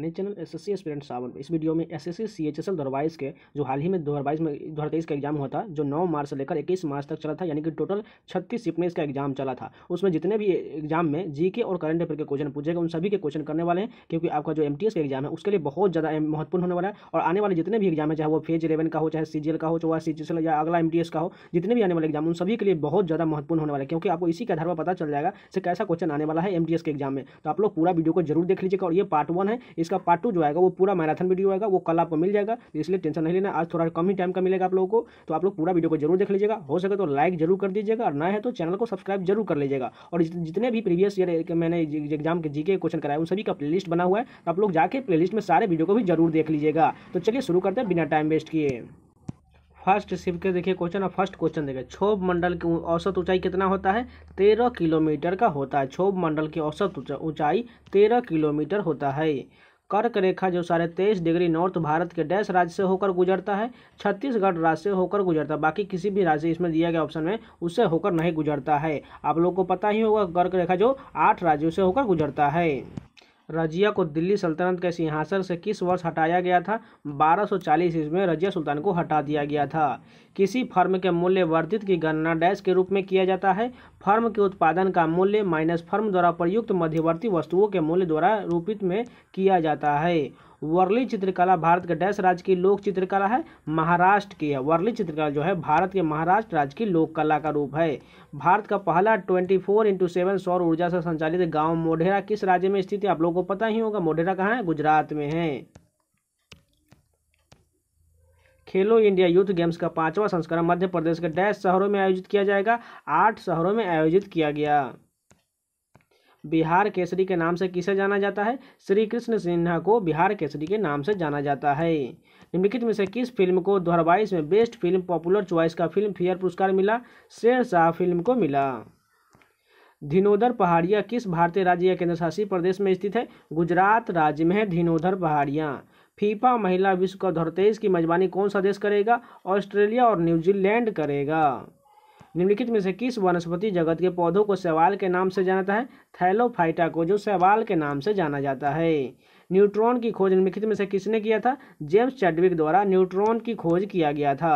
अपने channel S S C aspirant Sawan इस video में S S C C H S L दरवाइज के जो हाल ही में दो हज़ार में दो हज़ार तेईस का एग्जाम हुआ था जो नौ मार्च से लेकर इक्कीस मार्च तक चला था यानी कि टोटल छत्तीस शिफ्ट में इसका एग्जाम चला था उसमें जितने भी एग्जाम में जी के और करंट अफेयर के क्वेश्चन पूछेगा उन सभी के क्वेश्चन करने वाले हैं क्योंकि आपका जो एम टी एस का एग्जाम है उसके लिए बहुत ज़्यादा महत्वपूर्ण होने वाला है और आने वाले जितने भी एग्जाम है चाहे वो फेज इलेवन का हो चाहे सी जी एल का हो चाहे सी जी एल या अगला एम टी एस का हो जितने भी आने वाले एग्जाम उन सभी के लिए बहुत ज़्यादा महत्वपूर्ण होने वाला है क्योंकि आपको इसी के आधार पर पता चल जाएगा से कैसा क्वेश्चन आने वाला है एम टी एस के एग्जाम में तो आप लोग पूरा वीडियो को जरूर देख लीजिएगा और ये पार्ट वन है इस इसका पार्ट टू जो आएगा वो पूरा मैराथन वीडियो आएगा वो कल आपको मिल जाएगा इसलिए टेंशन नहीं लेना आज थोड़ा कम ही टाइम का मिलेगा आप लोगों को तो आप लोग पूरा वीडियो को जरूर देख लीजिएगा हो सके तो लाइक जरूर कर दीजिएगा और ना है तो चैनल को सब्सक्राइब जरूर कर लीजिएगा और जितने भी प्रीवियस ईयर मैंने एग्जाम के जीके क्वेश्चन कराए उन सभी का प्ले बना हुआ है तो आप लोग जाके प्ले में सारे वीडियो को भी जरूर देख लीजिएगा तो चलिए शुरू करते हैं बिना टाइम वेस्ट किए फर्स्ट शिफ्ट के देखिए क्वेश्चन और फर्स्ट क्वेश्चन देखिए छोभ मंडल की औसत ऊंचाई कितना होता है तेरह किलोमीटर का होता है छोभ मंडल की औसत ऊंचाई तेरह किलोमीटर होता है कर्क रेखा जो साढ़े तेईस डिग्री नॉर्थ भारत के डैश राज्य से होकर गुजरता है छत्तीसगढ़ राज्य से होकर गुजरता है बाकी किसी भी राज्य इसमें दिया गया ऑप्शन में उससे होकर नहीं गुजरता है आप लोग को पता ही होगा कर्क रेखा जो आठ राज्यों से होकर गुजरता है रजिया को दिल्ली सल्तनत के सिंहासन से किस वर्ष हटाया गया था 1240 ईस्वी में रजिया सुल्तान को हटा दिया गया था किसी फर्म के मूल्य वर्धित की गणना डैश के रूप में किया जाता है फर्म के उत्पादन का मूल्य माइनस फर्म द्वारा प्रयुक्त मध्यवर्ती वस्तुओं के मूल्य द्वारा रूपित में किया जाता है वर्ली चित्रकला भारत के डैश राज्य की लोक चित्रकला है महाराष्ट्र की है वर्ली चित्रकला जो है भारत के महाराष्ट्र राज्य की लोक कला का रूप है भारत का पहला ट्वेंटी फोर इंटू सेवन सौर ऊर्जा से संचालित गाँव मोढेरा किस राज्य में स्थित है आप लोगों को पता ही होगा मोढेरा कहाँ है गुजरात में है खेलो इंडिया यूथ गेम्स का पांचवा संस्करण मध्य प्रदेश के डैश शहरों में आयोजित किया जाएगा आठ शहरों में आयोजित किया गया बिहार केसरी के नाम से किसे जाना जाता है श्री कृष्ण सिन्हा को बिहार केसरी के नाम से जाना जाता है निम्नलिखित में से किस फिल्म को दो में बेस्ट फिल्म पॉपुलर च्वाइस का फिल्म फेयर पुरस्कार मिला शाह फिल्म को मिला धिनोदर पहाड़िया किस भारतीय राज्य या केंद्रशासित प्रदेश में स्थित है गुजरात राज्य में है धिनोदर पहाड़िया फीफा महिला विश्व कप दो की मेजबानी कौन सा देश करेगा ऑस्ट्रेलिया और न्यूजीलैंड करेगा निम्नलिखित में से किस वनस्पति जगत के पौधों को सवाल के नाम से जाना जाता है थैलोफाइटा को जो सवाल के नाम से जाना जाता है न्यूट्रॉन की खोज निम्नलिखित में से किसने किया था जेम्स चैडविक द्वारा न्यूट्रॉन की खोज किया गया था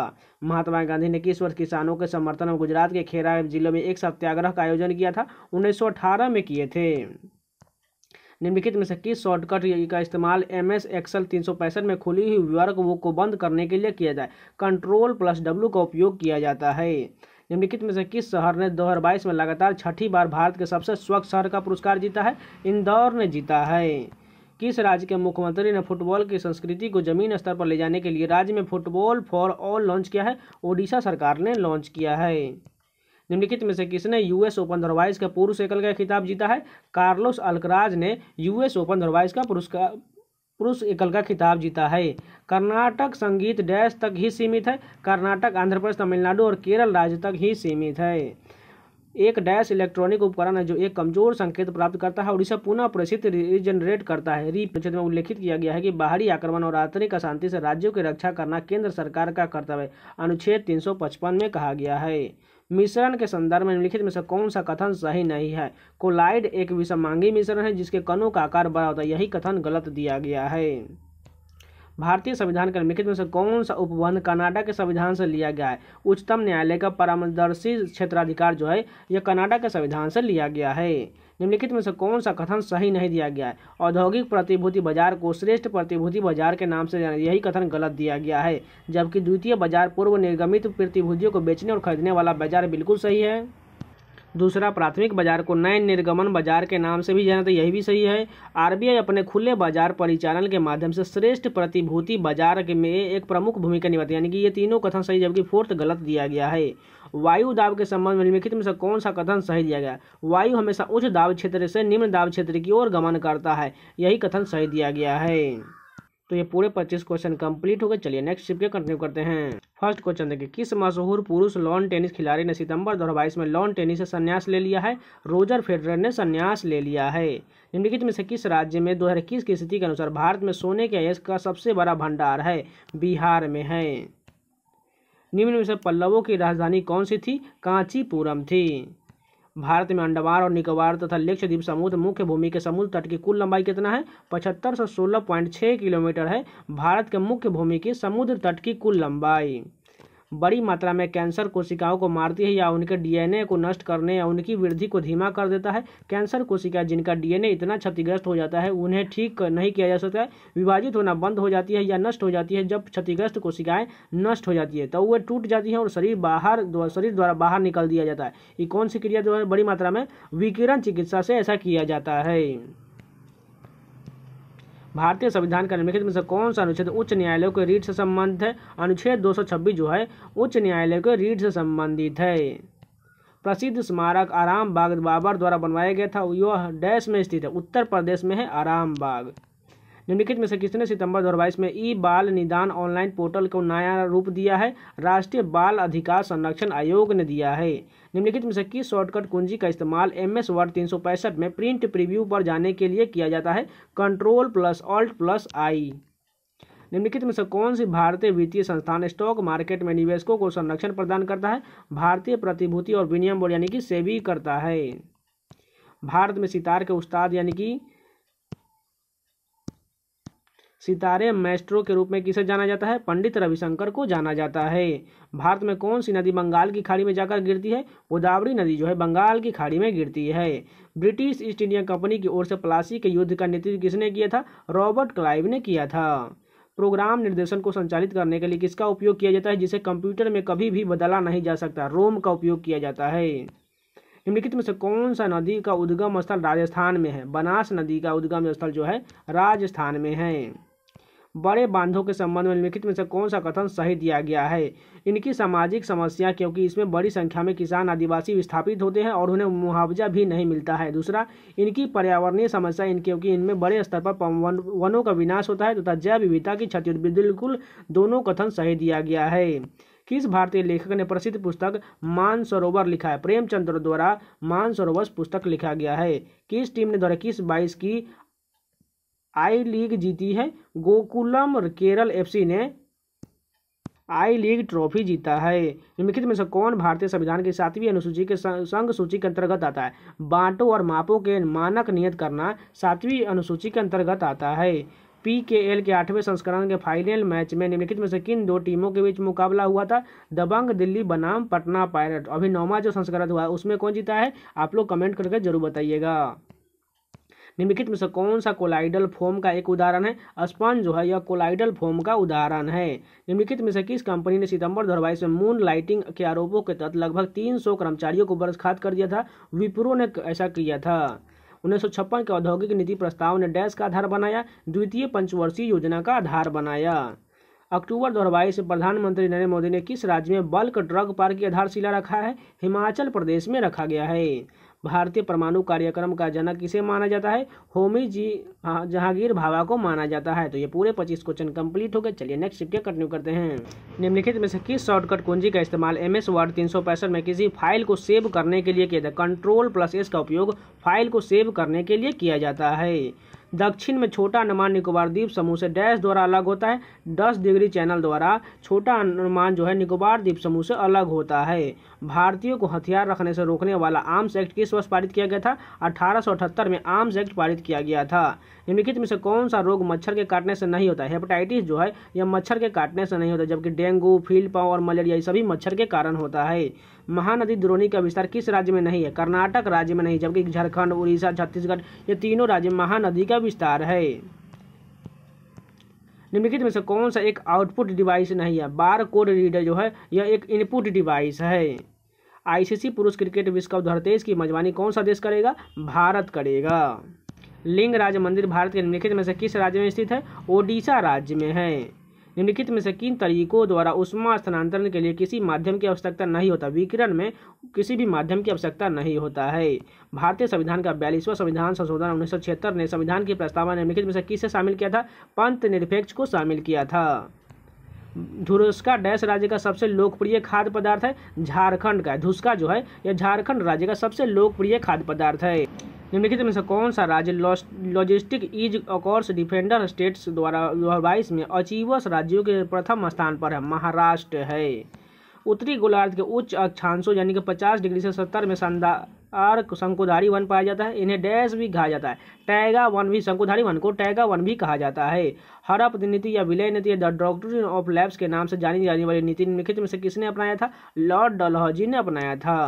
महात्मा गांधी ने किस वर्ष किसानों के समर्थन में गुजरात के खेरा जिले में एक सत्याग्रह का आयोजन किया था उन्नीस में किए थे निम्नलिखित में से किस शॉर्टकट का इस्तेमाल एम एस एक्सल तीन में खुली हुई वर्ग को बंद करने के लिए किया जाए कंट्रोल प्लस डब्ल्यू का उपयोग किया जाता है निम्नलिखित में से किस शहर ने 2022 में लगातार छठी बार भारत के सबसे स्वच्छ शहर का पुरस्कार जीता है इंदौर ने जीता है किस राज्य के मुख्यमंत्री ने फुटबॉल की संस्कृति को जमीन स्तर पर ले जाने के लिए राज्य में फुटबॉल फॉर ऑल लॉन्च किया है ओडिशा सरकार ने लॉन्च किया है निम्नलिखित में से किसने यूएस ओपन धरवाइज का पूर्व एकल का खिताब जीता है कार्लोस अल्कराज ने यूएस ओपन धरवाइज का पुरस्कार पुरुष एकल का खिताब जीता है कर्नाटक संगीत डैश तक ही सीमित है कर्नाटक आंध्र प्रदेश तमिलनाडु और केरल राज्य तक ही सीमित है एक डैश इलेक्ट्रॉनिक उपकरण है जो एक कमजोर संकेत प्राप्त करता है और इसे पुनः प्रसिद्ध रिजनरेट करता है री में उल्लेखित किया गया है कि बाहरी आक्रमण और आंतरिक अशांति से राज्यों की रक्षा करना केंद्र सरकार का कर्तव्य अनुच्छेद तीन में कहा गया है मिश्रण के संदर्भ में निम्नलिखित में से कौन सा कथन सही नहीं है कोलाइड एक विषमांगी मिश्रण है जिसके कणों का आकार बड़ा होता है यही कथन गलत दिया गया है भारतीय संविधान के निम्नलिखित में से कौन सा उपबंध कर्नाटक के संविधान से लिया गया है उच्चतम न्यायालय का परामर्शी क्षेत्राधिकार जो है यह कर्नाटक के संविधान से लिया गया है निम्नलिखित में से कौन सा कथन सही नहीं दिया गया है औद्योगिक प्रतिभूति बाजार को श्रेष्ठ प्रतिभूति बाजार के नाम से जाना यही कथन गलत दिया गया है जबकि द्वितीय बाजार पूर्व निर्गमित प्रतिभूतियों को बेचने और खरीदने वाला बाजार बिल्कुल सही है दूसरा प्राथमिक बाजार को नए निर्गमन बाजार के नाम से भी जाना तो यही भी सही है आरबीआई अपने खुले बाजार परिचालन के माध्यम से श्रेष्ठ प्रतिभूति बाजार में एक प्रमुख भूमिका निभाती है यानी कि ये तीनों कथन सही जबकि फोर्थ गलत दिया गया है वायु दाब के संबंध में निम्नलिखित में से कौन सा कथन सही दिया गया वायु हमेशा उच्च दाब क्षेत्र से निम्न दाब क्षेत्र की ओर गमन करता है यही कथन सही दिया गया है तो ये पूरे पच्चीस क्वेश्चन कंप्लीट हो गए चलिए नेक्स्ट शिप के कंटिन्यू करते हैं फर्स्ट क्वेश्चन देखिए किस मशहूर पुरुष लॉन टेनिस खिलाड़ी ने सितंबर दो में लॉन टेनिस से संन्यास ले लिया है रोजर फेडरर ने संन्यास ले लिया है निम्नलिखित में से किस राज्य में दो की स्थिति के अनुसार भारत में सोने के अयस का सबसे बड़ा भंडार है बिहार में है निम्न में से पल्लवों की राजधानी कौन सी थी कांचीपुरम थी भारत में अंडमान और निकोबार तथा लक्षद्वीप समुद्र तो मुख्य भूमि के समुद्र तट की कुल लंबाई कितना है पचहत्तर सौ सोलह पॉइंट छः किलोमीटर है भारत के मुख्य भूमि की समुद्र तट की कुल लंबाई बड़ी मात्रा में कैंसर कोशिकाओं को मारती है या उनके डीएनए को नष्ट करने या उनकी वृद्धि को धीमा कर देता है कैंसर कोशिका जिनका डीएनए इतना क्षतिग्रस्त हो जाता है उन्हें ठीक नहीं किया जा सकता है विभाजित होना बंद हो जाती है या नष्ट हो जाती है जब क्षतिग्रस्त कोशिकाएं नष्ट हो जाती है तो वह टूट जाती है और शरीर बाहर शरीर द्वारा बाहर निकल दिया जाता है ये कौन सी क्रिया जो है बड़ी मात्रा में विकिरण चिकित्सा से ऐसा किया जाता है भारतीय संविधान का निम्नलिखित में से कौन सा अनुच्छेद उच्च न्यायालय के रीट से संबंधित है अनुच्छेद दो जो है उच्च न्यायालय के रीट से संबंधित है प्रसिद्ध स्मारक आराम बाग बाबर द्वारा बनवाया गया था यह डैश में स्थित है उत्तर प्रदेश में है आराम बाग निम्नलिखित में से किसने सितंबर 2022 में ई बाल निदान ऑनलाइन पोर्टल को नया रूप दिया है राष्ट्रीय बाल अधिकार संरक्षण आयोग ने दिया है निम्नलिखित में से किस शॉर्टकट कुंजी का इस्तेमाल एम एस वर्ड तीन में प्रिंट प्रीव्यू पर जाने के लिए किया जाता है control plus alt plus I निम्नलिखित में से कौन सी भारतीय वित्तीय संस्थान स्टॉक मार्केट में निवेशकों को संरक्षण प्रदान करता है भारतीय प्रतिभूति और विनियम बोर्ड यानी कि सेबी करता है भारत में सितार के उस्ताद यानी कि सितारे मैस्ट्रो के रूप में किसे जाना जाता है पंडित रविशंकर को जाना जाता है भारत में कौन सी नदी बंगाल की खाड़ी में जाकर गिरती है गोदावरी नदी जो है बंगाल की खाड़ी में गिरती है ब्रिटिश ईस्ट इंडिया कंपनी की ओर से प्लासी के युद्ध का नेतृत्व किसने किया था रॉबर्ट क्लाइव ने किया था प्रोग्राम निर्देशन को संचालित करने के लिए किसका उपयोग किया जाता है जिसे कंप्यूटर में कभी भी बदला नहीं जा सकता रोम का उपयोग किया जाता है निम्नलिखित में से कौन सा नदी का उद्गम स्थल राजस्थान में है बनास नदी का उद्गम स्थल जो है राजस्थान में है बड़े बांधों के संबंध में निम्नलिखित में से कौन सा कथन सही दिया गया है इनकी सामाजिक समस्या क्योंकि इसमें बड़ी संख्या में किसान आदिवासी विस्थापित होते हैं और उन्हें मुआवजा भी नहीं मिलता है दूसरा इनकी पर्यावरणीय समस्या इन क्योंकि इनमें बड़े स्तर पर वनों का विनाश होता है तथा जैव विविधता की क्षति बिल्कुल दोनों कथन सही दिया गया है किस भारतीय लेखक ने प्रसिद्ध पुस्तक मानसरोवर लिखा है प्रेमचंद्र द्वारा मानसरोवर पुस्तक लिखा गया है किस टीम ने द्वारा किस बाईस की आई लीग जीती है गोकुलम केरल एफसी ने आई लीग ट्रॉफी जीता है निम्नलिखित में से कौन भारतीय संविधान की सातवीं अनुसूची के संघ सूची के अंतर्गत आता है बांटो और मापों के मानक नियत करना सातवीं अनुसूची के अंतर्गत आता है पी के एल के आठवें संस्करण के फाइनल मैच में निम्नलिखित में से किन दो टीमों के बीच मुकाबला हुआ था दबंग दिल्ली बनाम पटना पायरेट अभी नौवा जो संस्करण हुआ उसमें कौन जीता है आप लोग कमेंट करके जरूर बताइएगा निम्नलिखित में से कौन सा कोलाइडल फोम का एक उदाहरण है स्पंज जो है यह कोलाइडल फोम का उदाहरण है निम्नलिखित में से किस कंपनी ने सितंबर दो में मून लाइटिंग के आरोपों के तहत लगभग तीन कर्मचारियों को बर्खास्त कर दिया था विप्रो ने ऐसा किया था उन्नीस के औद्योगिक नीति प्रस्ताव ने डैश का आधार बनाया द्वितीय पंचवर्षीय योजना का आधार बनाया अक्टूबर दो हज़ार से प्रधानमंत्री नरेंद्र मोदी ने किस राज्य में बल्क ड्रग पार्क की आधारशिला रखा है हिमाचल प्रदेश में रखा गया है भारतीय परमाणु कार्यक्रम का जनक किसे माना जाता है होमी जी जहांगीर भावा को माना जाता है तो ये पूरे पच्चीस क्वेश्चन कंप्लीट हो गए चलिए नेक्स्ट शिफ्ट कंटिन्यू करते हैं निम्नलिखित में से किस शॉर्टकट कुंजी का इस्तेमाल एम एस वर्ड तीन में किसी फाइल को सेव करने के लिए किया जाता कंट्रोल प्लस एस का उपयोग फाइल को सेव करने के लिए किया जाता है दक्षिण में छोटा अनुमान निकोबार द्वीप समूह से डैश द्वारा अलग होता है दस डिग्री चैनल द्वारा छोटा अनुमान जो है निकोबार द्वीप समूह से अलग होता है भारतीयों को हथियार रखने से रोकने वाला आर्म्स एक्ट किस वर्ष पारित किया गया था अठारह में आर्म्स एक्ट पारित किया गया था निम्नलिखित में से कौन सा रोग मच्छर के काटने से नहीं होता हेपेटाइटिस जो है यह मच्छर के काटने से नहीं होता जबकि डेंगू फील्ड पाव और मलेरिया ये सभी मच्छर के कारण होता है महानदी द्रोणी का विस्तार किस राज्य में नहीं है कर्नाटक राज्य में नहीं जबकि झारखंड उड़ीसा छत्तीसगढ़ ये तीनों राज्य महानदी का विस्तार है निम्नलिखित में से कौन सा एक आउटपुट डिवाइस नहीं है बार कोड रीडर जो है यह एक इनपुट डिवाइस है आईसीसी पुरुष क्रिकेट विश्व कप दो की मेजबानी कौन सा देश करेगा भारत करेगा लिंग राज मंदिर भारत के निम्नलिखित में से किस राज्य में स्थित है ओडिशा राज्य में है निम्नलिखित में से किन तरीकों द्वारा उष्मा स्थानांतरण के लिए किसी माध्यम की आवश्यकता नहीं होता विकिरण में किसी भी माध्यम की आवश्यकता नहीं होता है भारतीय संविधान का बयालीसवां संविधान संशोधन उन्नीस ने संविधान की प्रस्तावना निम्नलिखित में से किसे शामिल किया था पंत निरपेक्ष को शामिल किया था धुरुस्का डैश राज्य का सबसे लोकप्रिय खाद्य पदार्थ है झारखंड का धुस्का जो है यह झारखंड राज्य का सबसे लोकप्रिय खाद्य पदार्थ है निम्नलिखित में से कौन सा राज्य logistic ease across different states द्वारा दो में अचीवस राज्यों के प्रथम स्थान पर है महाराष्ट्र है उत्तरी गोलार्ध के उच्च अक्षांशों यानी कि पचास डिग्री से सत्तर में शानदार शंकुधारी वन पाया जाता है इन्हें डैश भी कहा जाता है टैगा वन भी शंकुधारी वन को टैगा वन भी कहा जाता है हड़प नीति या विलय नीति या द डॉक्ट्रिन ऑफ लैब्स के नाम से जानी जाने वाली नीति निम्नलिखित में से किसने अपनाया था लॉर्ड डलहौजी ने अपनाया था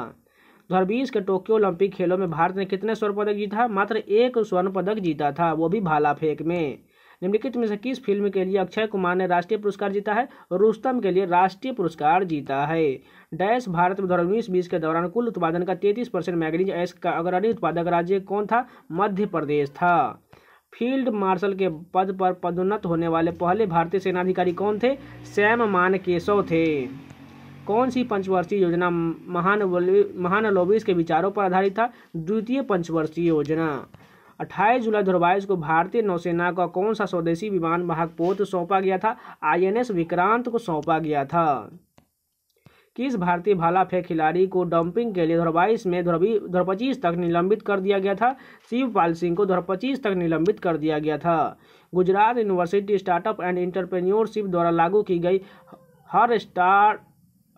दो हज़ार बीस के टोक्यो ओलंपिक खेलों में भारत ने कितने स्वर्ण पदक जीता मात्र एक स्वर्ण पदक जीता था वो भी भाला फेंक में निम्नलिखित में से किस फिल्म के लिए अक्षय कुमार ने राष्ट्रीय पुरस्कार जीता है रुस्तम के लिए राष्ट्रीय पुरस्कार जीता है डैश भारत में दो उन्नीस बीस के दौरान कुल उत्पादन का तैतीस परसेंट मैगनीज एस का अग्रणी उत्पादक राज्य कौन था मध्य प्रदेश था फील्ड मार्शल के पद पर पदोन्नत होने वाले पहले भारतीय सेनाधिकारी कौन थे सैम मान केशव थे कौन सी पंचवर्षीय योजना महान महान लोबिस के विचारों पर आधारित था द्वितीय पंचवर्षीय योजना अट्ठाईस जुलाई दो को भारतीय नौसेना का कौन सा स्वदेशी विमान पोत सौंपा गया था आईएनएस विक्रांत को सौंपा गया था किस भारतीय भाला फेंक खिलाड़ी को डंपिंग के लिए दो में दो पच्चीस तक निलंबित कर दिया गया था शिवपाल सिंह को दो पच्चीस तक निलंबित कर दिया गया था Gujarat university startup and entrepreneurship द्वारा लागू की गई हर स्टार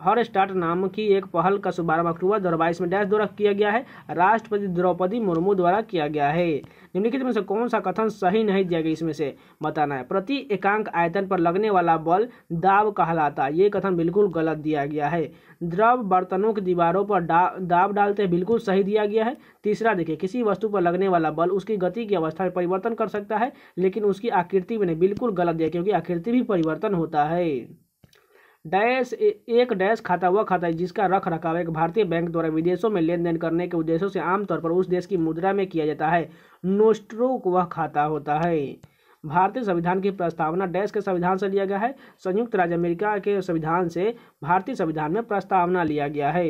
हर स्टार्ट नाम की एक पहल का शुभारंभ अक्टूबर दो में डैश द्वारा किया गया है राष्ट्रपति द्रौपदी मुर्मू द्वारा किया गया है निम्नलिखित में से कौन सा कथन सही नहीं दिया गया इसमें से बताना है प्रति एकांक आयतन पर लगने वाला बल दाब कहलाता ये कथन बिल्कुल गलत दिया गया है द्रव बर्तनों की दीवारों पर डा, दाब डालते बिल्कुल सही दिया गया है तीसरा देखिए किसी वस्तु पर लगने वाला बल उसकी गति की अवस्था में परिवर्तन कर सकता है लेकिन उसकी आकृति में बिल्कुल गलत दिया क्योंकि आकृति भी परिवर्तन होता है डैश एक डैश खाता वह खाता है जिसका रख रखाव एक भारतीय बैंक द्वारा विदेशों में लेन देन करने के उद्देश्यों से आमतौर पर उस देश की मुद्रा में किया जाता है नोस्ट्रोक वह खाता होता है भारतीय संविधान की प्रस्तावना डैश के संविधान से लिया गया है संयुक्त राज्य अमेरिका के संविधान से भारतीय संविधान में प्रस्तावना लिया गया है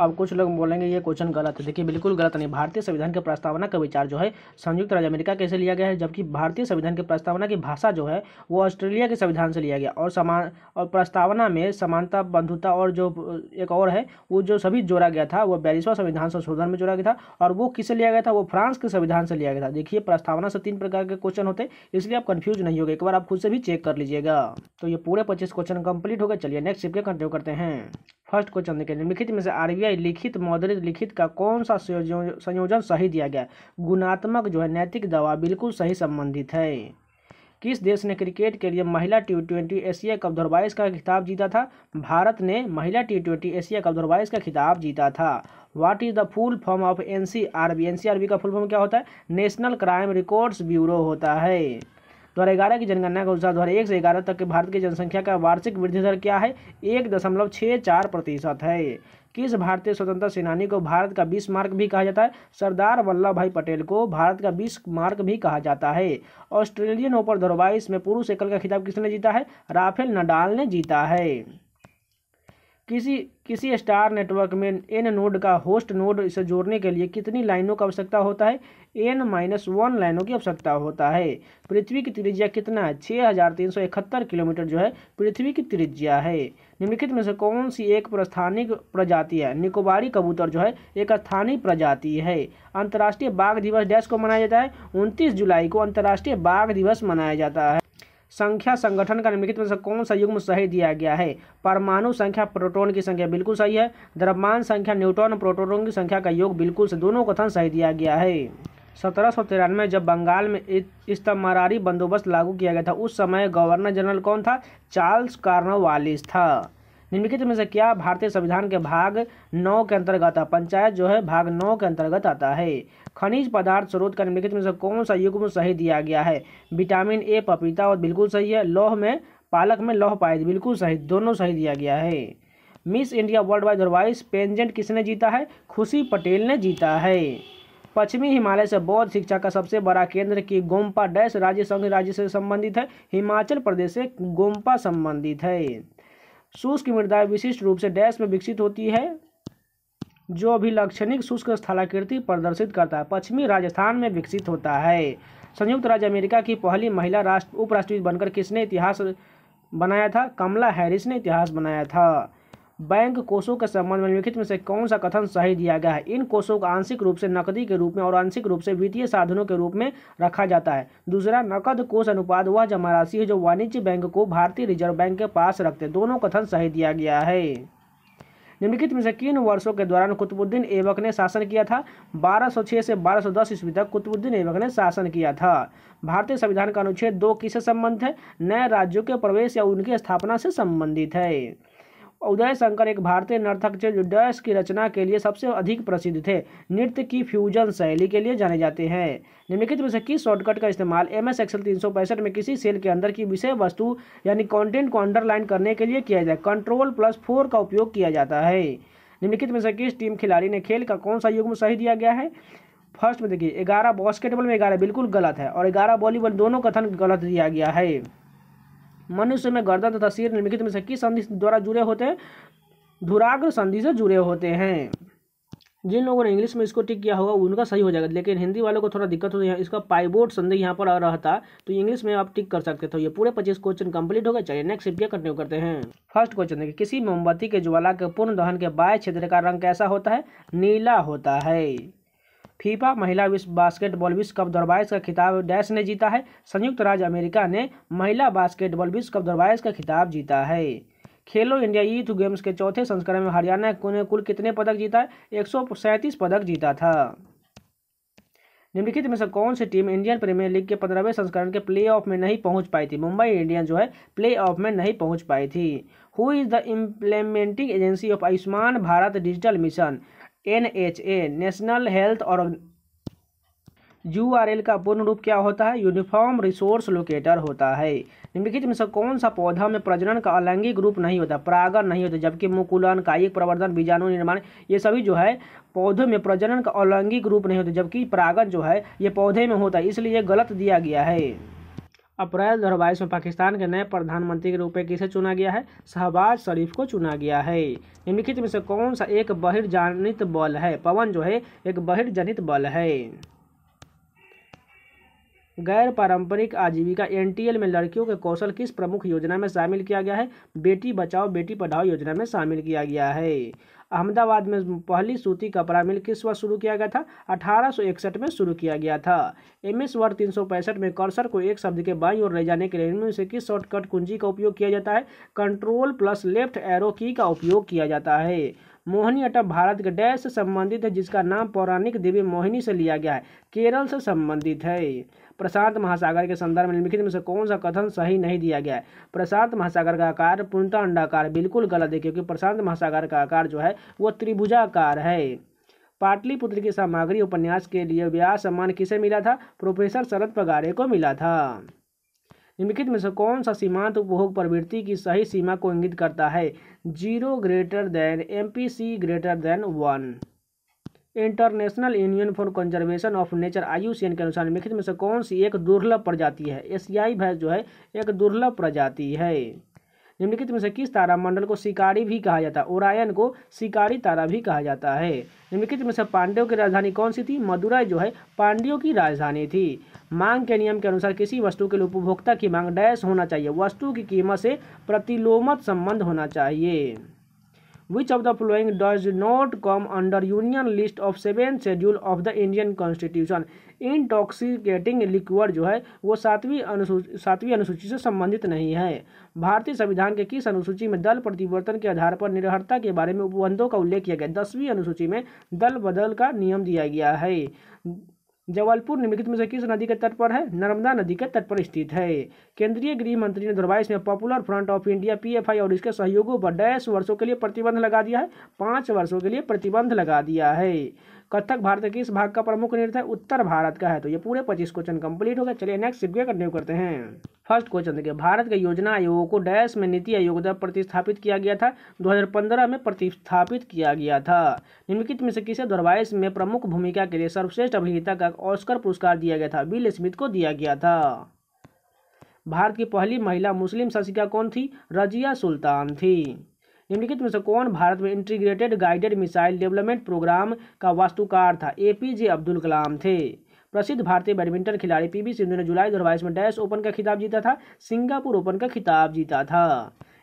अब कुछ लोग बोलेंगे ये क्वेश्चन गलत है देखिए बिल्कुल गलत नहीं भारतीय संविधान की प्रस्तावना का विचार जो है संयुक्त राज्य अमेरिका कैसे लिया गया है जबकि भारतीय संविधान की प्रस्तावना की भाषा जो है वो ऑस्ट्रेलिया के संविधान से लिया गया और समान और प्रस्तावना में समानता बंधुता और जो एक और है वो जो सभी जोड़ा गया था वो बयालीसवां संविधान संशोधन में जोड़ा गया था और वो किसे लिया गया था वो फ्रांस के संविधान से लिया गया था देखिए प्रस्तावना से तीन प्रकार के क्वेश्चन होते इसलिए आप कन्फ्यूज नहीं होगा एक बार आप खुद से भी चेक कर लीजिएगा तो ये पूरे पच्चीस क्वेश्चन कंप्लीट हो गए चलिए नेक्स्ट स्टेप के कंटिन्यू करते हैं फर्स्ट क्वेश्चन देखिए निम्नलिखित में से आरबीआई प्रत्यय लिखित मौद्रिक लिखित का कौन सा संयोजन सही दिया गया गुणात्मक जो है नैतिक दवा बिल्कुल सही संबंधित है किस देश ने क्रिकेट के लिए महिला टी ट्वेंटी एशिया कप दो का खिताब जीता था भारत ने महिला टी ट्वेंटी एशिया कप दो का खिताब जीता था what is the full form of N C R B N C R B का फुल फॉर्म क्या होता है नेशनल क्राइम रिकॉर्ड्स ब्यूरो होता है हजार ग्यारह की जनगणना के अनुसार दो हजार एक से ग्यारह तक के भारत की जनसंख्या का वार्षिक वृद्धि दर क्या है एक दशमलव छः चार प्रतिशत है किस भारतीय स्वतंत्रता सेनानी को भारत का बीस मार्क भी कहा जाता है सरदार वल्लभ भाई पटेल को भारत का बीस मार्क भी कहा जाता है ऑस्ट्रेलियन ओपन दो में पुरुष एकल का खिताब किसने जीता है राफेल नडाल ने जीता है किसी किसी स्टार नेटवर्क में एन नोड का होस्ट नोड से जोड़ने के लिए कितनी लाइनों का आवश्यकता होता है एन माइनस वन लाइनों की आवश्यकता होता है पृथ्वी की त्रिज्या कितना है छः हज़ार तीन सौ इकहत्तर किलोमीटर जो है पृथ्वी की त्रिज्या है निम्नलिखित में से कौन सी एक प्रस्थानिक प्रजाति है निकोबारी कबूतर जो है एक स्थानीय प्रजाति है अंतर्राष्ट्रीय बाघ दिवस डैश को मनाया जाता है उनतीस जुलाई को अंतर्राष्ट्रीय बाघ दिवस मनाया जाता है संख्या संगठन का निम्नलिखित में से कौन सा युग्म सही दिया गया है परमाणु संख्या प्रोटोन की संख्या बिल्कुल सही है द्रव्यमान संख्या न्यूट्रॉन प्रोटोन की संख्या का योग बिल्कुल से दोनों कथन सही दिया गया है सत्रह सौ तिरानवे जब बंगाल में इस्तमारी बंदोबस्त लागू किया गया था उस समय गवर्नर जनरल कौन था चार्ल्स कार्नोवालिस था निम्नलिखित में से क्या भारतीय संविधान के भाग नौ के अंतर्गत पंचायत जो है भाग नौ के अंतर्गत आता है खनिज पदार्थ स्रोत का निम्नलिखित में से कौन सा युग्म सही दिया गया है विटामिन ए पपीता और बिल्कुल सही है लौह में पालक में लौह पाए बिल्कुल सही दोनों सही दिया गया है Miss India worldwide vice pageant किसने जीता है खुशी पटेल ने जीता है पश्चिमी हिमालय से बौद्ध शिक्षा का सबसे बड़ा केंद्र की गोम्पा डैश राज्य संघ राज्य से संबंधित है हिमाचल प्रदेश से गोम्पा संबंधित है शुष्क मृदा विशिष्ट रूप से डैश में विकसित होती है जो लक्षणिक शुष्क स्थलाकृति प्रदर्शित करता है पश्चिमी राजस्थान में विकसित होता है संयुक्त राज्य अमेरिका की पहली महिला राष्ट्र उपराष्ट्रपति बनकर किसने इतिहास बनाया था कमला हैरिस ने इतिहास बनाया था बैंक कोषों के संबंध में निम्नलिखित में से कौन सा कथन सही दिया गया है इन कोषों को आंशिक रूप से नकदी के रूप में और आंशिक रूप से वित्तीय साधनों के रूप में रखा जाता है दूसरा नकद कोष अनुपात वह जमा राशि है जो वाणिज्य बैंक को भारतीय रिजर्व बैंक के पास रखते दोनों कथन सही दिया गया है निम्नलिखित में से किन वर्षों के दौरान कुतुबुद्दीन ऐबक ने शासन किया था 1206 से 1210 ईस्वी तक कुतुबुद्दीन ऐबक ने शासन किया था भारतीय संविधान का अनुच्छेद दो किससे संबंधित है नए राज्यों के प्रवेश या उनकी स्थापना से संबंधित है उदय शंकर एक भारतीय नर्तक थे जो डैस की रचना के लिए सबसे अधिक प्रसिद्ध थे नृत्य की फ्यूजन शैली के लिए जाने जाते हैं निम्नलिखित में से किस शॉर्टकट का इस्तेमाल एम एस एक्सएल तीन में किसी सेल के अंदर की विषय वस्तु यानी कॉन्टेंट को अंडरलाइन करने के लिए किया जाए कंट्रोल प्लस फोर का उपयोग किया जाता है निम्नलिखित में से किस टीम खिलाड़ी ने खेल का कौन सा युग्म सही दिया गया है फर्स्ट में देखिए ग्यारह बास्केटबॉल में ग्यारह बिल्कुल गलत है और ग्यारह वॉलीबॉल दोनों कथन गलत दिया गया है मनुष्य में गर्दन तथा सिर निम्नलिखित में से किस संधि द्वारा जुड़े होते हैं धुराग्र संधि से जुड़े होते हैं जिन लोगों ने इंग्लिश में इसको टिक किया होगा उनका सही हो जाएगा लेकिन हिंदी वालों को थोड़ा दिक्कत होती है इसका पाइबोर्ड संधि यहाँ पर रहता तो इंग्लिश में आप टिक कर सकते थे तो ये पूरे पच्चीस क्वेश्चन कंप्लीट हो गए चलिए नेक्स्ट क्या कंटिन्यू करते हैं फर्स्ट क्वेश्चन देखिए किसी मोमबत्ती के ज्वाला के पूर्ण दहन के बाय क्षेत्र का रंग कैसा होता है नीला होता है फीफा महिला विश्व बास्केटबॉल विश्व कप दरबाइस का खिताब डैश ने जीता है संयुक्त राज्य अमेरिका ने महिला बास्केटबॉल विश्व कप दरबाइस का खिताब जीता है खेलो इंडिया यूथ गेम्स के चौथे संस्करण में हरियाणा ने कुल कितने पदक जीता है एक पदक जीता था निम्नलिखित में से कौन सी टीम इंडियन प्रीमियर लीग के पंद्रहवें संस्करण के प्लेऑफ में नहीं पहुंच पाई थी मुंबई इंडियन जो है प्लेऑफ में नहीं पहुंच पाई थी who is the implementing agency of Ayushman Bharat digital mission N H A national health और यू आर एल का पूर्ण रूप क्या होता है यूनिफॉर्म रिसोर्स लोकेटर होता है निम्नलिखित में से कौन सा पौधा में प्रजनन का अलैंगिक रूप नहीं होता परागण नहीं होता जबकि मुकुलन कायिक प्रवर्धन बीजाणु निर्माण ये सभी जो है पौधों में प्रजनन का अलैंगिक रूप नहीं होता जबकि परागण जो है ये पौधे में होता है इसलिए गलत दिया गया है अप्रैल दो में पाकिस्तान के नए प्रधानमंत्री के रूप में किसे चुना गया है शहबाज शरीफ को चुना गया है निम्नलिखित में से कौन सा एक बहिर्जनित बल है पवन जो है एक बहिर्जनित बल है गैर पारंपरिक आजीविका एनटीएल में लड़कियों के कौशल किस प्रमुख योजना में शामिल किया गया है बेटी बचाओ बेटी पढ़ाओ योजना में शामिल किया गया है अहमदाबाद में पहली सूती कपड़ा मिल किस वर्ष शुरू किया गया था अठारह में शुरू किया गया था एम एस वर्ड तीन में कर्सर को एक शब्द के बाई और ले जाने के लिए से किस शॉर्टकट कुंजी का उपयोग किया जाता है कंट्रोल प्लस लेफ्ट एरो की का उपयोग किया जाता है मोहिनी अटप भारत के डैश से संबंधित है जिसका नाम पौराणिक देवी मोहिनी से लिया गया है केरल से संबंधित है प्रशांत महासागर के संदर्भ में निम्नलिखित में से कौन सा कथन सही नहीं दिया गया है प्रशांत महासागर का आकार पूर्णतः अंडाकार बिल्कुल गलत है क्योंकि प्रशांत महासागर का आकार जो है वह त्रिभुजाकार है पाटलिपुत्र की सामग्री उपन्यास के लिए व्यास सम्मान किसे मिला था प्रोफेसर शरद पगारे को मिला था निम्नलिखित में से कौन सा सीमांत उपभोग प्रवृत्ति की सही सीमा को इंगित करता है zero greater than M P C greater than one International Union for Conservation of Nature आयु के अनुसार निम्नलिखित में से कौन सी एक दुर्लभ प्रजाति है एशियाई भैंस जो है एक दुर्लभ प्रजाति है निम्नलिखित में से किस तारामंडल को शिकारी भी कहा जाता है ओरायन को शिकारी तारा भी कहा जाता है निम्नलिखित में से पांड्यों की राजधानी कौन सी थी मदुराई जो है पांड्यों की राजधानी थी मांग के नियम के अनुसार किसी वस्तु के लिए उपभोक्ता की मांग डैश होना चाहिए वस्तु की कीमत से प्रतिलोमत संबंध होना चाहिए which of the following does not come under union list of seven schedule of the Indian constitution intoxicating liquor जो है वो सातवीं अनुसूची सातवीं अनुसूची से संबंधित नहीं है भारतीय संविधान के किस अनुसूची में दल प्रतिवर्तन के आधार पर निर्भरता के बारे में उपबंधों का उल्लेख किया गया दसवीं अनुसूची में दल बदल का नियम दिया गया है जबलपुर निम्नलिखित में से किस नदी के तट पर है नर्मदा नदी के तट पर स्थित है केंद्रीय गृह मंत्री ने दुर्वाइस में Popular Front of India PFI और इसके सहयोगों पर डैश वर्षों के लिए प्रतिबंध लगा दिया है पाँच वर्षों के लिए प्रतिबंध लगा दिया है कथक भारत के इस भाग का प्रमुख नृत्य है उत्तर भारत का है तो ये पूरे पच्चीस क्वेश्चन कंप्लीट हो गया चलिए नेक्स्ट सीक्वे कंटिन्यू करते हैं फर्स्ट क्वेश्चन देखिए भारत के योजना आयोग को डैश में नीति आयोग द्वारा प्रतिस्थापित किया गया था 2015 में प्रतिस्थापित किया गया था निम्नलिखित में से किसे दो में प्रमुख भूमिका के लिए सर्वश्रेष्ठ अभिनेता का ऑस्कर पुरस्कार दिया गया था बिल स्मिथ को दिया गया था भारत की पहली महिला मुस्लिम शासिका कौन थी रजिया सुल्तान थी निम्नलिखित में से कौन भारत में integrated guided missile development programme का वास्तुकार था ए पी जे अब्दुल कलाम थे प्रसिद्ध भारतीय बैडमिंटन खिलाड़ी पीवी सिंधु ने जुलाई दो में डैश ओपन का खिताब जीता था सिंगापुर ओपन का खिताब जीता था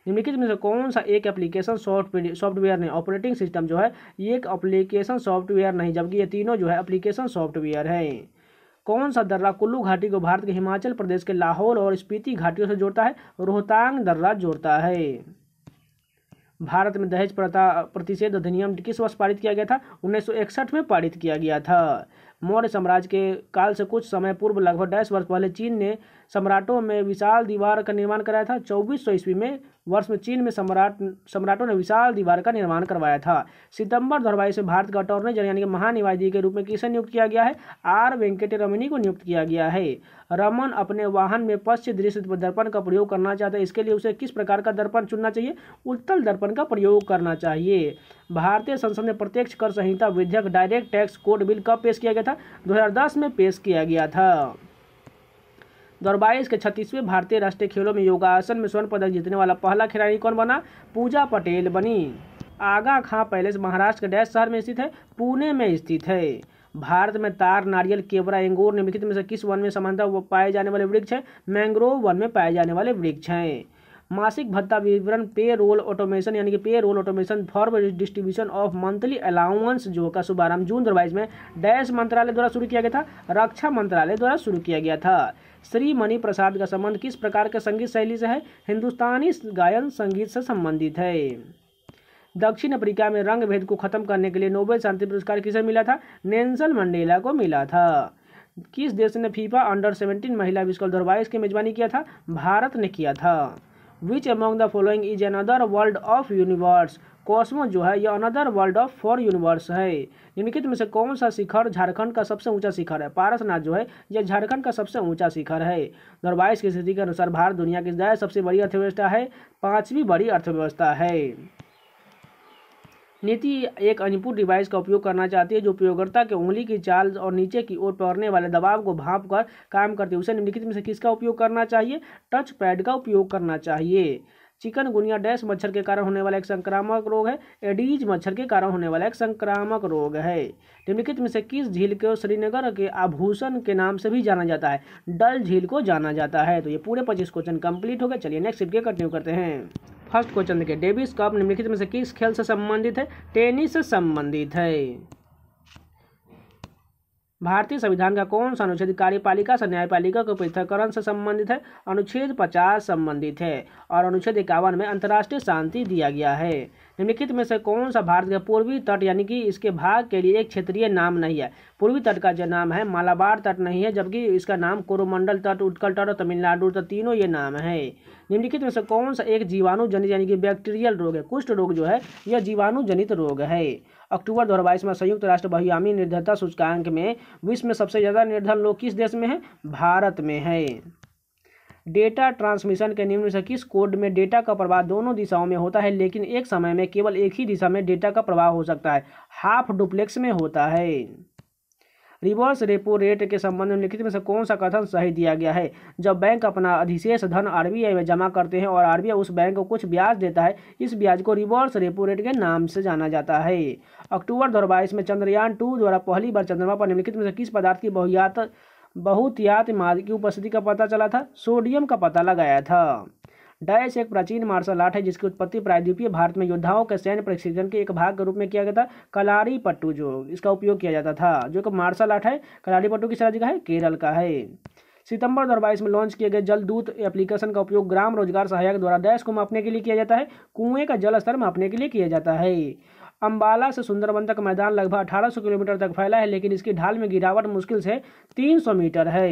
निम्नलिखित में से कौन सा एक एप्लीकेशन सॉफ्टवेयर सॉफ्टवेयर नहीं ऑपरेटिंग सिस्टम जो है ये एक एप्लीकेशन सॉफ्टवेयर नहीं जबकि ये तीनों जो है एप्लीकेशन सॉफ्टवेयर है कौन सा दर्रा कुल्लू घाटी को भारत के हिमाचल प्रदेश के लाहौल और स्पीति घाटियों से जोड़ता है रोहतांग दर्रा जोड़ता है भारत में दहेज प्रथा प्रतिषेध अधिनियम किस वर्ष पारित किया गया था उन्नीस में पारित किया गया था मौर्य साम्राज्य के काल से कुछ समय पूर्व लगभग डैश वर्ष पहले चीन ने सम्राटों में विशाल दीवार का निर्माण कराया था चौबीस सौ ईस्वी में वर्ष में चीन में सम्राट सम्राटों ने विशाल दीवार का निर्माण करवाया था सितंबर दो हज़ार भारत का अटॉर्नी जनरल यानी कि महानिवादी के रूप में किसे नियुक्त किया गया है आर वेंकट रमनी को नियुक्त किया गया है रमन अपने वाहन में पश्चिम दृश्य दर्पण का प्रयोग करना चाहता है इसके लिए उसे किस प्रकार का दर्पण चुनना चाहिए उत्तल दर्पण का प्रयोग करना चाहिए भारतीय संसद में प्रत्यक्ष कर संहिता विधेयक डायरेक्ट टैक्स कोड बिल कब पेश किया गया था दो में पेश किया गया था दो बाईस के छत्तीसवें भारतीय राष्ट्रीय खेलों में योगासन में स्वर्ण पदक जीतने वाला पहला खिलाड़ी कौन बना पूजा पटेल बनी आगा खां पैलेस महाराष्ट्र के डैश शहर में स्थित है पुणे में स्थित है भारत में तार नारियल केवरा एंगूर निम्नलिखित में से किस वन में समानता पाए जाने वाले वृक्ष हैं मैंग्रोव वन में पाए जाने वाले वृक्ष हैं मासिक भत्ता विवरण पे रोल ऑटोमेशन यानी कि payroll automation for distribution of monthly allowance जो का शुभारंभ जून दो में डैश मंत्रालय द्वारा शुरू किया गया था रक्षा मंत्रालय द्वारा शुरू किया गया था श्री मणि प्रसाद का संबंध किस प्रकार के संगीत शैली से है हिंदुस्तानी गायन संगीत से संबंधित है दक्षिण अफ्रीका में रंग भेद को खत्म करने के लिए नोबेल शांति पुरस्कार किसे मिला था नेंसल मंडेला को मिला था किस देश ने फीफा अंडर सेवेंटीन महिला विश्व कप दो की मेजबानी किया था भारत ने किया था which among the following is another world of universe cosmo जो है यह another world of for universe है निम्नलिखित में से कौन सा शिखर झारखंड का सबसे ऊंचा शिखर है पारसनाथ जो है यह झारखंड का सबसे ऊंचा शिखर है दो की स्थिति के अनुसार भारत दुनिया की सबसे बड़ी अर्थव्यवस्था है पाँचवीं बड़ी अर्थव्यवस्था है नीति एक इनपुट डिवाइस का उपयोग करना चाहती है जो उपयोगकर्ता के उंगली की चाल और नीचे की ओर पड़ने वाले दबाव को भाप कर काम करती है उसे निम्नलिखित में से किसका उपयोग करना चाहिए टच पैड का उपयोग करना चाहिए चिकनगुनिया डैश मच्छर के कारण होने वाला एक संक्रामक रोग है एडीज मच्छर के कारण होने वाला एक संक्रामक रोग है निम्नलिखित में से किस झील को श्रीनगर के आभूषण के नाम से भी जाना जाता है डल झील को जाना जाता है तो ये पूरे पच्चीस क्वेश्चन कंप्लीट हो गए चलिए नेक्स्ट के कंटिन्यू करते हैं फर्स्ट क्वेश्चन देखिए डेविस कप निम्नलिखित में से किस खेल से संबंधित है टेनिस से संबंधित है भारतीय संविधान का कौन सा अनुच्छेद कार्यपालिका से न्यायपालिका के पृथककरण से संबंधित है अनुच्छेद 50 संबंधित है और अनुच्छेद इक्यावन में अंतर्राष्ट्रीय शांति दिया गया है निम्नलिखित में से कौन सा भारत के पूर्वी तट यानी कि इसके भाग के लिए एक क्षेत्रीय नाम नहीं है पूर्वी तट का जो नाम है मालाबार तट नहीं है जबकि इसका नाम कोरोमंडल तट उत्कल तट और तमिलनाडु तट तीनों ये नाम है निम्नलिखित में से कौन सा एक जीवाणु जनित यानी कि बैक्टीरियल रोग है कुष्ठ रोग जो है यह जीवाणु जनित रोग है अक्टूबर दो में संयुक्त राष्ट्र बहुआयामी निर्धरता सूचकांक में विश्व में सबसे ज़्यादा निर्धन लोग किस देश में है भारत में है डेटा ट्रांसमिशन के निम्न से किस कोड में डेटा का प्रवाह दोनों दिशाओं में होता है लेकिन एक समय में केवल एक ही दिशा में डेटा का प्रवाह हो सकता है हाफ डुप्लेक्स में होता है रिवर्स रेपो रेट के संबंध में लिखित में से कौन सा कथन सही दिया गया है जब बैंक अपना अधिशेष धन आरबीआई में जमा करते हैं और आरबीआई उस बैंक को कुछ ब्याज देता है इस ब्याज को रिवर्स रेपो रेट के नाम से जाना जाता है अक्टूबर दो में चंद्रयान टू द्वारा पहली बार चंद्रमा पर निम्नलिखित में से किस पदार्थ की बहुयात बहुतयात माद की उपस्थिति का पता चला था सोडियम का पता लगाया था डैश एक प्राचीन मार्शल आर्ट है जिसकी उत्पत्ति प्रायद्वीपीय भारत में योद्धाओं के सैन्य प्रशिक्षण के एक भाग के रूप में किया गया था कलारी पट्टू जो इसका उपयोग किया जाता था जो एक मार्शल आर्ट है कलारी पट्टू किस राज्य का है केरल का है सितंबर दो हज़ार में लॉन्च किए गए जल दूत एप्लीकेशन का उपयोग ग्राम रोजगार सहायक द्वारा डैश को मापने के लिए किया जाता है कुएं का जल स्तर मापने के लिए किया जाता है अम्बाला से सुंदरबन तक मैदान लगभग 1800 किलोमीटर तक फैला है लेकिन इसकी ढाल में गिरावट मुश्किल से 300 मीटर है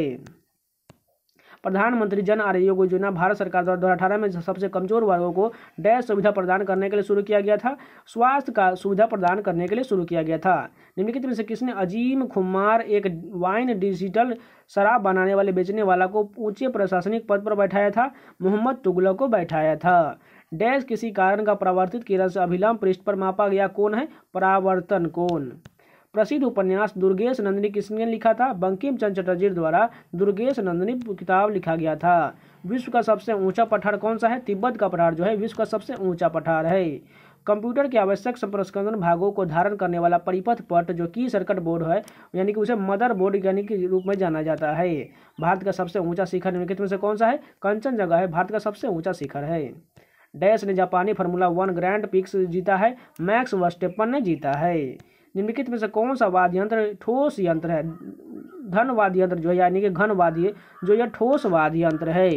प्रधानमंत्री जन आरोग्य योजना भारत सरकार द्वारा दो अठारह में सबसे कमजोर वर्गों को डैश सुविधा प्रदान करने के लिए शुरू किया गया था स्वास्थ्य का सुविधा प्रदान करने के लिए शुरू किया गया था निम्नलिखित में से किसने अजीम खुमार एक वाइन डिजिटल शराब बनाने वाले बेचने वाला को ऊंचे प्रशासनिक पद पर बैठाया था मोहम्मद तुगलक को बैठाया था डैश किसी कारण का परावर्तित किरण से अभिलंब पृष्ठ पर मापा गया कौन है परावर्तन कोण प्रसिद्ध उपन्यास दुर्गेश नंदिनी किसने लिखा था बंकिम चंद चटर्जी द्वारा दुर्गेश नंदिनी किताब लिखा गया था विश्व का सबसे ऊंचा पठार कौन सा है तिब्बत का पठार जो है विश्व का सबसे ऊंचा पठार है कंप्यूटर के आवश्यक संप्रस्करण भागों को धारण करने वाला परिपथ पट जो की सर्किट बोर्ड है यानी कि उसे मदर बोर्ड यानी के रूप में जाना जाता है भारत का सबसे ऊंचा शिखर निम्नलिखित में से कौन सा है कंचन जगह है भारत का सबसे ऊंचा शिखर है डैश ने जापानी फार्मूला वन ग्रैंड पिक्स जीता है मैक्स वस्टेपन ने जीता है निम्नलिखित में से कौन सा वाद्य यंत्र ठोस यंत्र है धन वाद्य यंत्र जो है यानी कि घन वाद्य जो यह ठोस वाद्य यंत्र है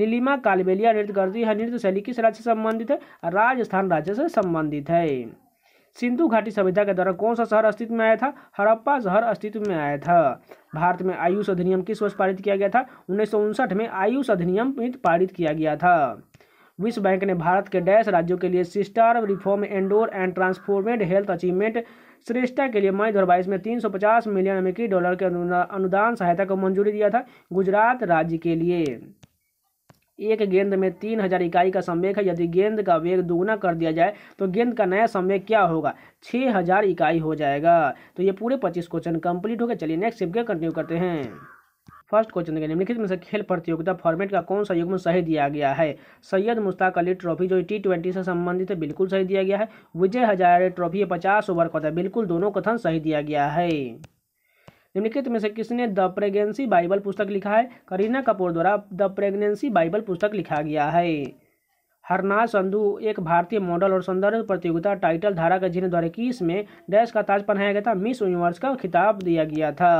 नीलिमा कालबेलिया नृत्य करती है नृत्य शैली किस राज्य से संबंधित है राजस्थान राज्य से संबंधित है सिंधु घाटी सभ्यता के द्वारा कौन सा शहर अस्तित्व में आया था हड़प्पा शहर अस्तित्व में आया था भारत में आयुष अधिनियम किस वर्ष पारित किया गया था उन्नीस में आयुष अधिनियम पारित किया गया था विश्व बैंक ने भारत के डैश राज्यों के लिए system reform endeavour and transformed health achievement श्रेष्ठता के लिए मई दो में 350 मिलियन अमेरिकी डॉलर के अनुदान सहायता को मंजूरी दिया था गुजरात राज्य के लिए एक गेंद में तीन हजार इकाई का संवेक है यदि गेंद का वेग दोगुना कर दिया जाए तो गेंद का नया संवेक क्या होगा छः हजार इकाई हो जाएगा तो ये पूरे पच्चीस क्वेश्चन कंप्लीट हो गए चलिए नेक्स्ट सिप के कंटिन्यू करते हैं फर्स्ट क्वेश्चन देखेंगे निम्नलिखित में से खेल प्रतियोगिता फॉर्मेट का कौन सा युग्म सही दिया गया है सैयद मुश्ताक अली ट्रॉफी जो टी ट्वेंटी से संबंधित है बिल्कुल सही दिया गया है विजय हजारे ट्रॉफी पचास ओवर का होता है बिल्कुल दोनों कथन सही दिया गया है निम्नलिखित में से किसने द प्रेगनेंसी बाइबल पुस्तक लिखा है करीना कपूर द्वारा द प्रेगनेंसी बाइबल पुस्तक लिखा गया है हरनाज संधु एक भारतीय मॉडल और सौंदर्य प्रतियोगिता टाइटल धारा का जिन्हें द्वारा इक्कीस में डैश का ताज पहनाया गया था मिस यूनिवर्स का खिताब दिया गया था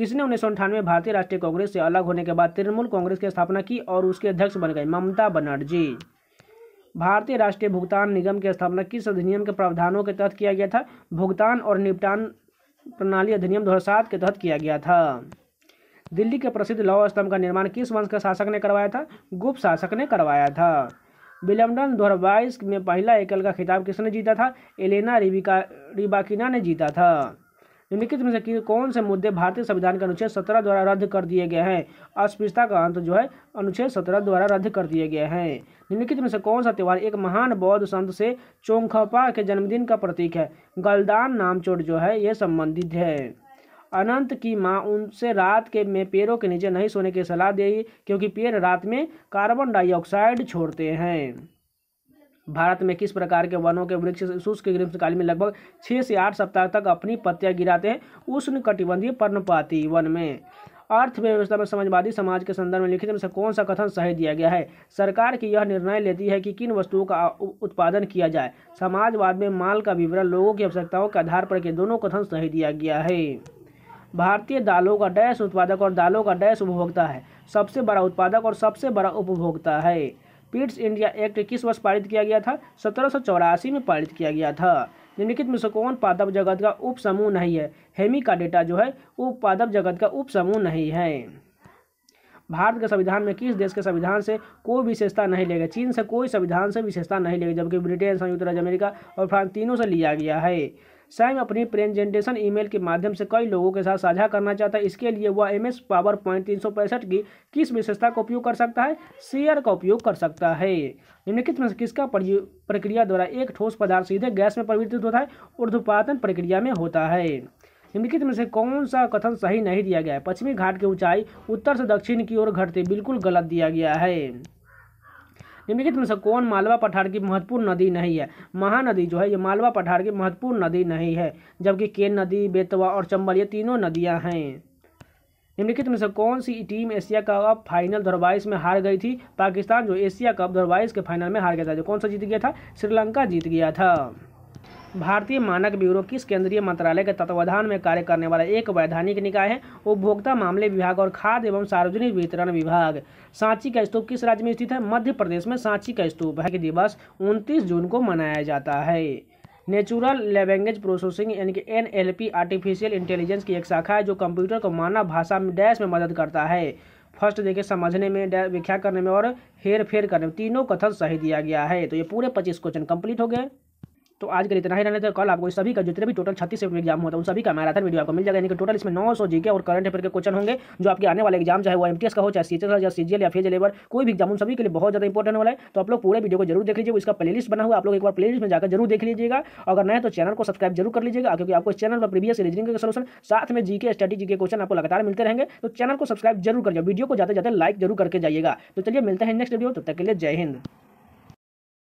किसने उन्नीस सौ भारतीय राष्ट्रीय कांग्रेस से अलग होने के बाद तृणमूल कांग्रेस की स्थापना की और उसके अध्यक्ष बन गए ममता बनर्जी भारतीय राष्ट्रीय भुगतान निगम की स्थापना किस अधिनियम के प्रावधानों के तहत किया गया था भुगतान और निपटान प्रणाली अधिनियम दो के तहत किया गया था दिल्ली के प्रसिद्ध लौह स्तंभ का निर्माण किस वंश के शासक ने करवाया था गुप्त शासक ने करवाया था विलियमडन दो में पहला एकल का खिताब किसने जीता था एलेना रिबिका रिबाकिना ने जीता था निम्नलिखित में से कौन से मुद्दे भारतीय संविधान के अनुच्छेद सत्रह द्वारा रद्द कर दिए गए हैं अस्पृश्यता का अंत जो है अनुच्छेद सत्रह द्वारा रद्द कर दिए गए हैं निम्नलिखित में से कौन सा त्यौहार एक महान बौद्ध संत से चोंखपा के जन्मदिन का प्रतीक है गलदान नामचोट जो है ये संबंधित है अनंत की माँ उनसे रात के में पेड़ों के नीचे नहीं सोने की सलाह दी क्योंकि पेड़ रात में कार्बन डाइऑक्साइड छोड़ते हैं भारत में किस प्रकार के वनों के वृक्ष शुष्क ग्रीष्मकाल में लगभग छः से आठ सप्ताह तक अपनी पत्तियां गिराते हैं उष्ण कटिबंधीय पर्णपाती वन में अर्थव्यवस्था में समाजवादी समाज के संदर्भ में लिखित में से कौन सा कथन सही दिया गया है सरकार की यह निर्णय लेती है कि किन वस्तुओं का उत्पादन किया जाए समाजवाद में माल का विवरण लोगों की आवश्यकताओं के आधार पर के दोनों कथन सही दिया गया है भारतीय दालों का डैश उत्पादक और दालों का डैश उपभोक्ता है सबसे बड़ा उत्पादक और सबसे बड़ा उपभोक्ता है पिट्स इंडिया एक्ट किस वर्ष पारित किया गया था सत्रह में पारित किया गया था निम्नलिखित में से कौन पादप जगत का उप समूह नहीं है हेमी का डेटा जो है वो पादप जगत का उप समूह नहीं है भारत के संविधान में किस देश के संविधान से कोई विशेषता नहीं लेगा चीन से कोई संविधान से विशेषता नहीं लेगा जबकि ब्रिटेन संयुक्त राज्य अमेरिका और फ्रांस तीनों से लिया गया है सैम अपनी प्रेजेंटेशन ईमेल के माध्यम से कई लोगों के साथ साझा करना चाहता है इसके लिए वह एम एस पावर पॉइंट तीन सौ पैंसठ की किस विशेषता का उपयोग कर सकता है शेयर का उपयोग कर सकता है निम्नलिखित में से किसका प्रक्रिया द्वारा एक ठोस पदार्थ सीधे गैस में परिवर्तित होता है ऊर्धपातन प्रक्रिया में होता है निम्नलिखित में से कौन सा कथन सही नहीं दिया गया है पश्चिमी घाट की ऊंचाई उत्तर से दक्षिण की ओर घटते बिल्कुल गलत दिया गया है निम्नलिखित में से कौन मालवा पठार की महत्वपूर्ण नदी नहीं है महानदी जो है ये मालवा पठार की महत्वपूर्ण नदी नहीं है जबकि केन नदी बेतवा और चंबल ये तीनों नदियाँ हैं निम्नलिखित में से कौन सी टीम एशिया कप फाइनल दो में हार गई थी पाकिस्तान जो एशिया कप दो के फाइनल में हार गया था जो कौन सा जीत गया था श्रीलंका जीत गया था भारतीय मानक ब्यूरो किस केंद्रीय मंत्रालय के तत्वाधान में कार्य करने वाला एक वैधानिक निकाय है उपभोक्ता मामले विभाग और खाद्य एवं सार्वजनिक वितरण विभाग सांची का स्तूप किस राज्य में स्थित है मध्य प्रदेश में सांची का स्तूप है दिवस उनतीस जून को मनाया जाता है नेचुरल लैंग्वेज प्रोसेसिंग यानी कि N L P artificial intelligence की एक शाखा है जो कंप्यूटर को मानव भाषा में डैश में मदद करता है फर्स्ट देखिए समझने में व्याख्या करने में और हेर फेर करने में तीनों कथन सही दिया गया है तो ये पूरे पच्चीस क्वेश्चन कंप्लीट हो गए तो आज के लिए इतना ही रहने थे कल आपको सभी का जितने भी टोटल छत्तीस में एग्जाम होता है उन सभी का मैराथन वीडियो आपको मिल जाएगा यानी कि टोटल इसमें नौ सौ जीके और करंट अफेयर के क्वेश्चन होंगे जो आपके आने वाले एग्जाम चाहे वो एमटीएस का हो चाहे सीएचएस का चाहे सीजीएल या फिर लेबर कोई भी एग्जाम उन सभी के लिए बहुत ज्यादा इंपॉर्टेंट वाला है तो आप लोग पूरे वीडियो को जरूर देख लीजिए उसका प्ले बना हुआ आप लोग एक बार प्ले में जाकर जरूर देख लीजिएगा अगर नए तो चैनल को सब्सक्राइब जरूर कर लीजिएगा क्योंकि आपको इस चैनल पर प्रीवियस रीजनिंग के सोल्यूशन साथ में जीके स्टडी के क्वेश्चन आपको लगातार मिलते रहेंगे तो चैनल को सब्सक्राइब जरूर कर वीडियो को ज्यादा ज्यादा लाइक जरूर करके जाइएगा तो चलिए मिलते हैं नेक्स्ट वीडियो तब तक के लिए जय हिंद